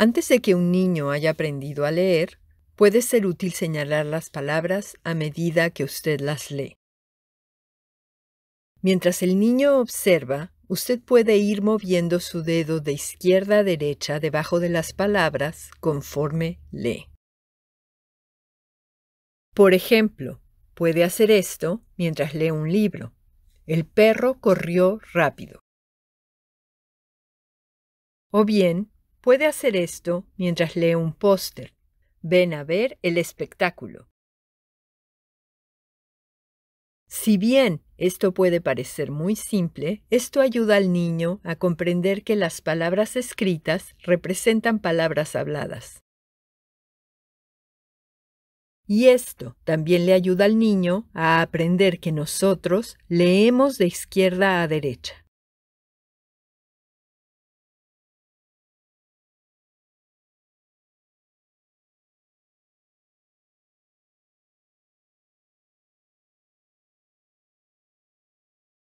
Antes de que un niño haya aprendido a leer, puede ser útil señalar las palabras a medida que usted las lee. Mientras el niño observa, usted puede ir moviendo su dedo de izquierda a derecha debajo de las palabras conforme lee. Por ejemplo, puede hacer esto mientras lee un libro. El perro corrió rápido. O bien, Puede hacer esto mientras lee un póster. Ven a ver el espectáculo. Si bien esto puede parecer muy simple, esto ayuda al niño a comprender que las palabras escritas representan palabras habladas. Y esto también le ayuda al niño a aprender que nosotros leemos de izquierda a derecha.